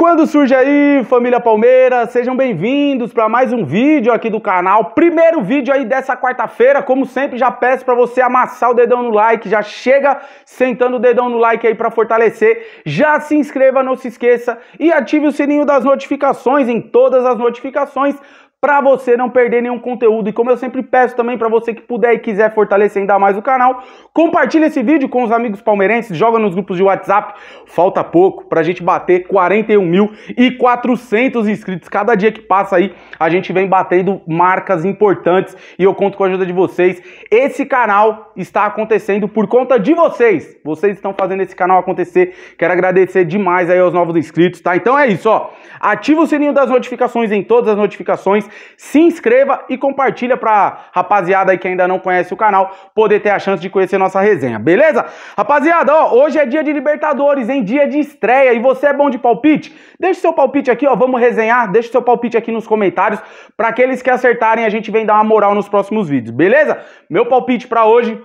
Quando surge aí, família Palmeiras, sejam bem-vindos para mais um vídeo aqui do canal. Primeiro vídeo aí dessa quarta-feira, como sempre já peço para você amassar o dedão no like, já chega sentando o dedão no like aí para fortalecer. Já se inscreva, não se esqueça e ative o sininho das notificações em todas as notificações para você não perder nenhum conteúdo. E como eu sempre peço também para você que puder e quiser fortalecer ainda mais o canal, compartilha esse vídeo com os amigos palmeirenses, joga nos grupos de WhatsApp. Falta pouco para a gente bater 41.400 inscritos. Cada dia que passa aí, a gente vem batendo marcas importantes e eu conto com a ajuda de vocês. Esse canal está acontecendo por conta de vocês. Vocês estão fazendo esse canal acontecer. Quero agradecer demais aí aos novos inscritos, tá? Então é isso, ó. Ativa o sininho das notificações em todas as notificações se inscreva e compartilha pra rapaziada aí que ainda não conhece o canal poder ter a chance de conhecer nossa resenha, beleza? Rapaziada, ó, hoje é dia de Libertadores, em dia de estreia e você é bom de palpite? Deixa seu palpite aqui, ó, vamos resenhar, deixa seu palpite aqui nos comentários para aqueles que acertarem a gente vem dar uma moral nos próximos vídeos, beleza? Meu palpite para hoje,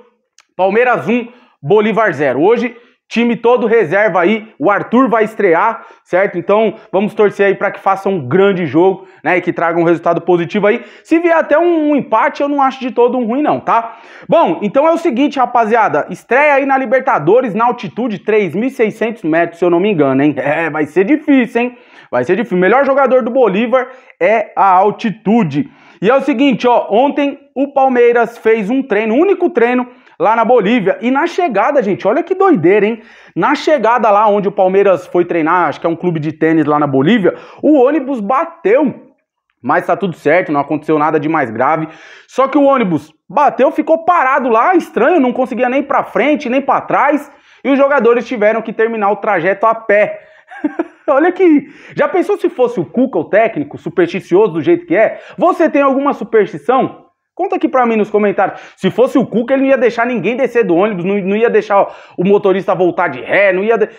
Palmeiras 1, Bolívar 0. Hoje time todo reserva aí, o Arthur vai estrear, certo? Então vamos torcer aí para que faça um grande jogo, né? E que traga um resultado positivo aí. Se vier até um, um empate, eu não acho de todo um ruim, não, tá? Bom, então é o seguinte, rapaziada. Estreia aí na Libertadores, na altitude 3.600 metros, se eu não me engano, hein? É, vai ser difícil, hein? Vai ser difícil. O melhor jogador do Bolívar é a altitude. E é o seguinte, ó, ontem o Palmeiras fez um treino, único treino lá na Bolívia. E na chegada, gente, olha que doideira, hein? Na chegada lá onde o Palmeiras foi treinar, acho que é um clube de tênis lá na Bolívia, o ônibus bateu. Mas tá tudo certo, não aconteceu nada de mais grave. Só que o ônibus bateu, ficou parado lá, estranho, não conseguia nem para frente, nem para trás, e os jogadores tiveram que terminar o trajeto a pé. Olha aqui. Já pensou se fosse o Cuca o técnico, supersticioso do jeito que é? Você tem alguma superstição? Conta aqui pra mim nos comentários. Se fosse o Cuca, ele não ia deixar ninguém descer do ônibus, não, não ia deixar o motorista voltar de ré, não ia. De...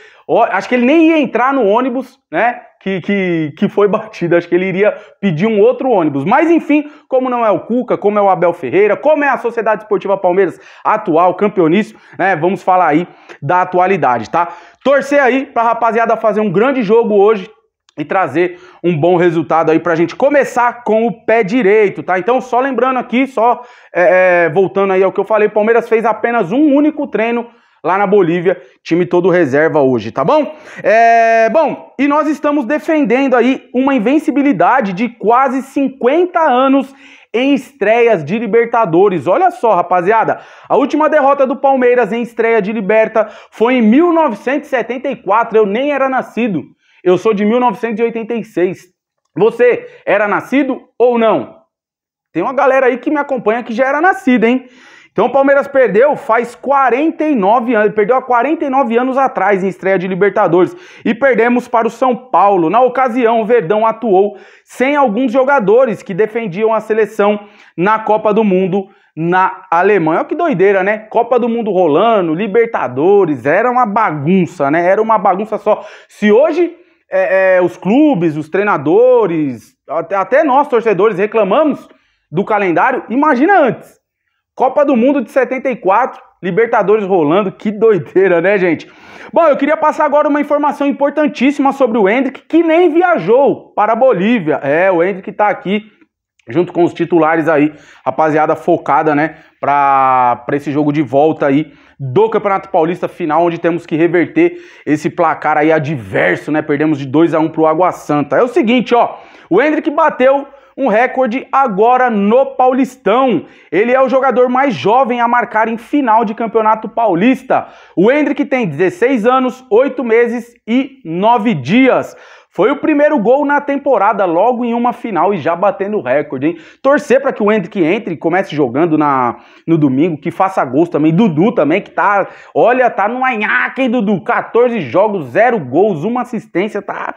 acho que ele nem ia entrar no ônibus, né? Que, que, que foi batido. Acho que ele iria pedir um outro ônibus. Mas enfim, como não é o Cuca, como é o Abel Ferreira, como é a Sociedade Esportiva Palmeiras atual, campeoníssimo, né? Vamos falar aí da atualidade, tá? Torcer aí pra rapaziada fazer um grande jogo hoje, e trazer um bom resultado aí para a gente começar com o pé direito, tá? Então, só lembrando aqui, só é, é, voltando aí ao que eu falei, Palmeiras fez apenas um único treino lá na Bolívia, time todo reserva hoje, tá bom? É, bom, e nós estamos defendendo aí uma invencibilidade de quase 50 anos em estreias de Libertadores. Olha só, rapaziada, a última derrota do Palmeiras em estreia de Liberta foi em 1974, eu nem era nascido. Eu sou de 1986. Você era nascido ou não? Tem uma galera aí que me acompanha que já era nascida, hein? Então o Palmeiras perdeu faz 49 anos, perdeu há 49 anos atrás em estreia de Libertadores e perdemos para o São Paulo. Na ocasião, o Verdão atuou sem alguns jogadores que defendiam a seleção na Copa do Mundo na Alemanha. Olha que doideira, né? Copa do Mundo rolando, Libertadores, era uma bagunça, né? Era uma bagunça só. Se hoje é, é, os clubes, os treinadores, até, até nós torcedores reclamamos do calendário, imagina antes. Copa do Mundo de 74, Libertadores rolando, que doideira, né, gente? Bom, eu queria passar agora uma informação importantíssima sobre o Hendrick, que nem viajou para a Bolívia. É, o Hendrick está aqui junto com os titulares aí, rapaziada focada, né, para esse jogo de volta aí do Campeonato Paulista final, onde temos que reverter esse placar aí adverso, né, perdemos de 2 a 1 pro Água Santa. É o seguinte, ó, o Hendrick bateu um recorde agora no Paulistão. Ele é o jogador mais jovem a marcar em final de Campeonato Paulista. O Hendrick tem 16 anos, 8 meses e 9 dias. Foi o primeiro gol na temporada, logo em uma final e já batendo recorde, hein? Torcer para que o Hendrick entre e comece jogando na, no domingo, que faça gols também. Dudu também, que tá, olha, tá no anhaque, hein, Dudu? 14 jogos, 0 gols, uma assistência, tá?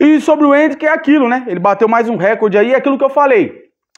E sobre o Hendrick é aquilo, né? Ele bateu mais um recorde aí, é aquilo que eu falei.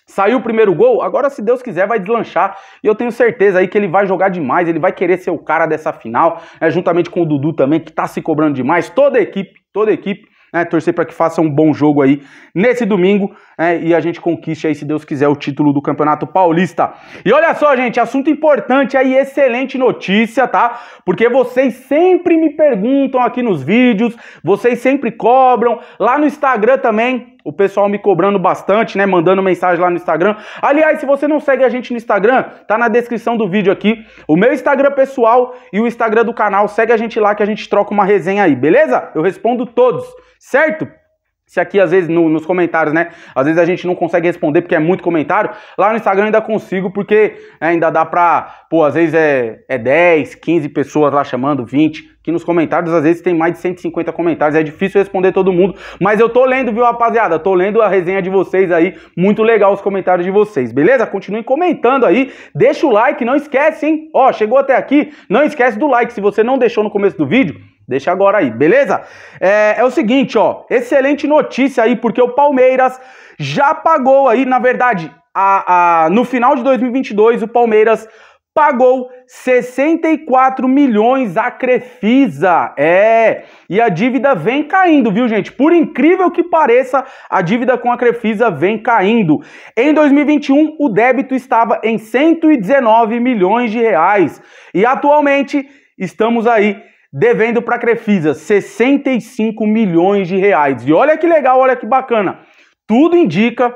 Saiu o primeiro gol, agora se Deus quiser vai deslanchar e eu tenho certeza aí que ele vai jogar demais, ele vai querer ser o cara dessa final, né, juntamente com o Dudu também que tá se cobrando demais, toda a equipe, toda a equipe né? Torcer para que faça um bom jogo aí nesse domingo né? e a gente conquiste aí, se Deus quiser, o título do Campeonato Paulista. E olha só, gente, assunto importante aí, excelente notícia, tá? Porque vocês sempre me perguntam aqui nos vídeos, vocês sempre cobram, lá no Instagram também o pessoal me cobrando bastante, né? Mandando mensagem lá no Instagram. Aliás, se você não segue a gente no Instagram, tá na descrição do vídeo aqui. O meu Instagram pessoal e o Instagram do canal. Segue a gente lá que a gente troca uma resenha aí, beleza? Eu respondo todos, certo? Se aqui, às vezes, no, nos comentários, né? Às vezes a gente não consegue responder porque é muito comentário. Lá no Instagram ainda consigo, porque né, ainda dá pra. Pô, às vezes é, é 10, 15 pessoas lá chamando, 20 que nos comentários às vezes tem mais de 150 comentários, é difícil responder todo mundo, mas eu tô lendo, viu, rapaziada? Tô lendo a resenha de vocês aí, muito legal os comentários de vocês, beleza? Continuem comentando aí, deixa o like, não esquece, hein? Ó, chegou até aqui, não esquece do like, se você não deixou no começo do vídeo, Deixa agora aí, beleza? É, é, o seguinte, ó, excelente notícia aí, porque o Palmeiras já pagou aí, na verdade, a, a, no final de 2022, o Palmeiras pagou 64 milhões à Crefisa. É, e a dívida vem caindo, viu, gente? Por incrível que pareça, a dívida com a Crefisa vem caindo. Em 2021, o débito estava em 119 milhões de reais e atualmente estamos aí devendo para a Crefisa 65 milhões de reais. E olha que legal, olha que bacana. Tudo indica,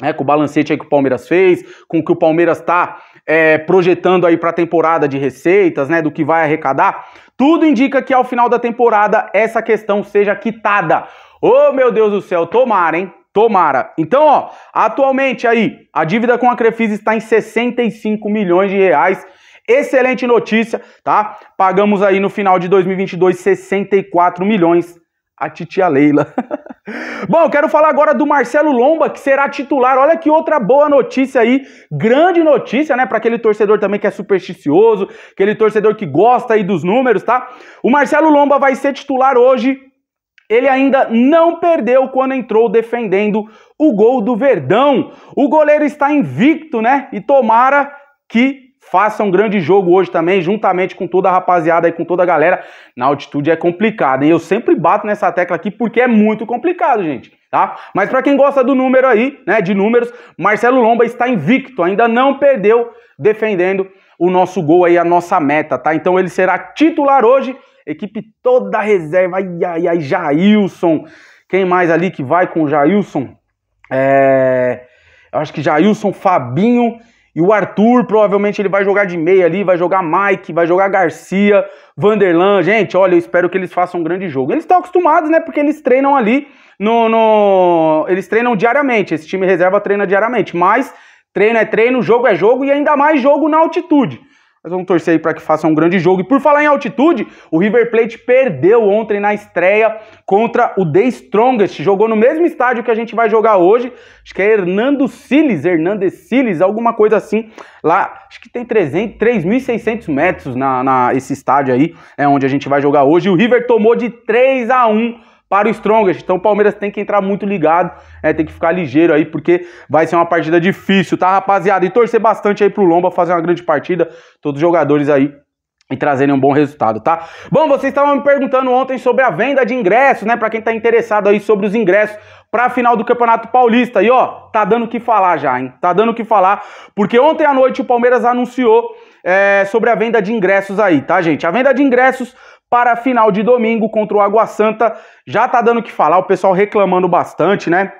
né, com o balancete aí que o Palmeiras fez, com o que o Palmeiras está é, projetando aí para a temporada de receitas, né, do que vai arrecadar, tudo indica que ao final da temporada essa questão seja quitada. Ô oh, meu Deus do céu, tomara, hein? Tomara. Então, ó, atualmente aí, a dívida com a Crefisa está em 65 milhões de reais. Excelente notícia, tá? Pagamos aí no final de 2022 64 milhões a titia Leila. Bom, quero falar agora do Marcelo Lomba, que será titular. Olha que outra boa notícia aí, grande notícia, né, para aquele torcedor também que é supersticioso, aquele torcedor que gosta aí dos números, tá? O Marcelo Lomba vai ser titular hoje. Ele ainda não perdeu quando entrou defendendo o gol do Verdão. O goleiro está invicto, né? E tomara que Faça um grande jogo hoje também, juntamente com toda a rapaziada e com toda a galera. Na altitude é complicado, e eu sempre bato nessa tecla aqui porque é muito complicado, gente, tá? Mas para quem gosta do número aí, né, de números, Marcelo Lomba está invicto, ainda não perdeu defendendo o nosso gol aí, a nossa meta, tá? Então ele será titular hoje, equipe toda reserva. Ai, ai, ai, Jailson. Quem mais ali que vai com o Jailson? É... Eu acho que Jailson, Fabinho e o Arthur, provavelmente, ele vai jogar de meia ali, vai jogar Mike, vai jogar Garcia, Vanderlan. Gente, olha, eu espero que eles façam um grande jogo. Eles estão acostumados, né? Porque eles treinam ali no, no. Eles treinam diariamente. Esse time reserva treina diariamente. Mas treino é treino, jogo é jogo e ainda mais jogo na altitude. Mas vamos torcer aí para que faça um grande jogo. E por falar em altitude, o River Plate perdeu ontem na estreia contra o The Strongest. Jogou no mesmo estádio que a gente vai jogar hoje. Acho que é Hernando Siles, Hernandes Siles, alguma coisa assim. Lá, acho que tem 3.600 metros na, na, estádio aí, é onde a gente vai jogar hoje. E o River tomou de 3 a 1 para o Strongest. Então o Palmeiras tem que entrar muito ligado, é, tem que ficar ligeiro aí, porque vai ser uma partida difícil, tá, rapaziada? E torcer bastante aí pro Lomba fazer uma grande partida, todos os jogadores aí e trazerem um bom resultado, tá? Bom, vocês estavam me perguntando ontem sobre a venda de ingressos, né? Para quem tá interessado aí sobre os ingressos para a final do Campeonato Paulista. E ó, tá dando o que falar já, hein? Tá dando o que falar, porque ontem à noite o Palmeiras anunciou é, sobre a venda de ingressos aí, tá, gente? A venda de ingressos para a final de domingo contra o Água Santa já tá dando o que falar, o pessoal reclamando bastante, né?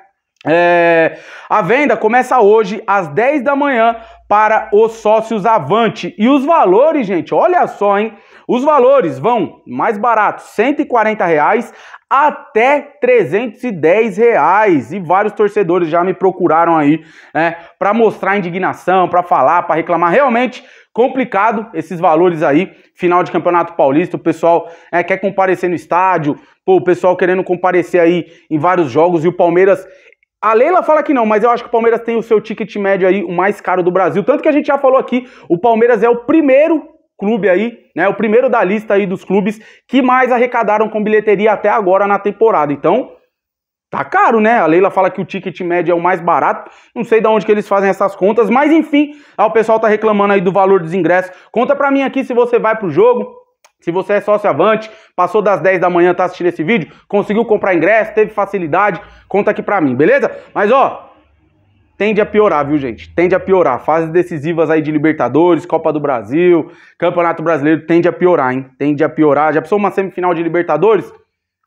É, a venda começa hoje às 10 da manhã para os sócios Avante. E os valores, gente, olha só, hein? Os valores vão mais barato, 140 reais até 310 reais. E vários torcedores já me procuraram aí, né, para mostrar indignação, para falar, para reclamar. Realmente complicado esses valores aí. Final de Campeonato Paulista, o pessoal é, quer comparecer no estádio, pô, o pessoal querendo comparecer aí em vários jogos e o Palmeiras a Leila fala que não, mas eu acho que o Palmeiras tem o seu ticket médio aí, o mais caro do Brasil. Tanto que a gente já falou aqui, o Palmeiras é o primeiro clube aí, né? O primeiro da lista aí dos clubes que mais arrecadaram com bilheteria até agora na temporada. Então, tá caro, né? A Leila fala que o ticket médio é o mais barato. Não sei de onde que eles fazem essas contas, mas enfim, ah, o pessoal tá reclamando aí do valor dos ingressos. Conta pra mim aqui se você vai pro jogo, se você é sócio avante, passou das 10 da manhã, tá assistindo esse vídeo, conseguiu comprar ingresso, teve facilidade, conta aqui pra mim, beleza? Mas ó, tende a piorar, viu, gente? Tende a piorar. Fases decisivas aí de Libertadores, Copa do Brasil, Campeonato Brasileiro, tende a piorar, hein? Tende a piorar. Já passou uma semifinal de Libertadores?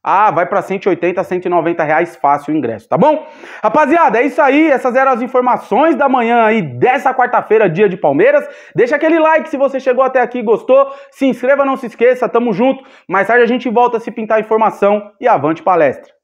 Ah, vai para 180, 190 reais fácil o ingresso, tá bom? Rapaziada, é isso aí. Essas eram as informações da manhã aí dessa quarta-feira, dia de Palmeiras. Deixa aquele like se você chegou até aqui e gostou. Se inscreva, não se esqueça. Tamo junto. Mais tarde a gente volta a se pintar informação e avante palestra.